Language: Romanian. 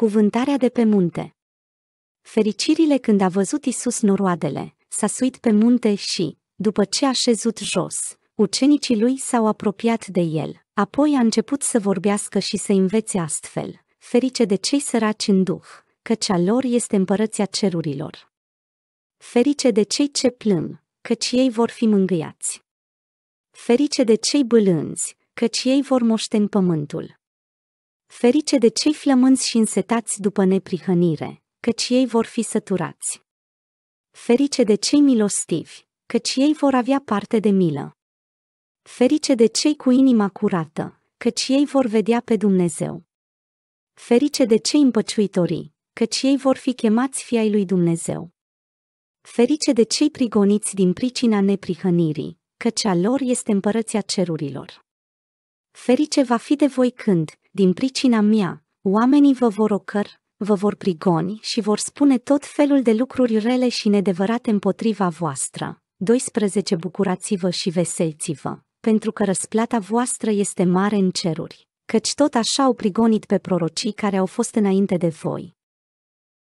Cuvântarea de pe munte Fericirile când a văzut Isus noroadele, s-a suit pe munte și, după ce a șezut jos, ucenicii lui s-au apropiat de el, apoi a început să vorbească și să învețe astfel, ferice de cei săraci în duh, căci a lor este împărăția cerurilor. Ferice de cei ce plâng, căci ei vor fi mângâiați. Ferice de cei bâlânzi, căci ei vor moșteni pământul. Ferice de cei flămânți și însetați după neprihănire, căci ei vor fi săturați. Ferice de cei milostivi, căci ei vor avea parte de milă. Ferice de cei cu inima curată, căci ei vor vedea pe Dumnezeu. Ferice de cei împăciuitorii, căci ei vor fi chemați fii ai lui Dumnezeu. Ferice de cei prigoniți din pricina neprihănirii, căci a lor este împărăția cerurilor. Ferice va fi de voi când, din pricina mea, oamenii vă vor ocăr, vă vor prigoni și vor spune tot felul de lucruri rele și nedevărate împotriva voastră. 12. Bucurați-vă și veseliți-vă, pentru că răsplata voastră este mare în ceruri, căci tot așa au prigonit pe prorocii care au fost înainte de voi.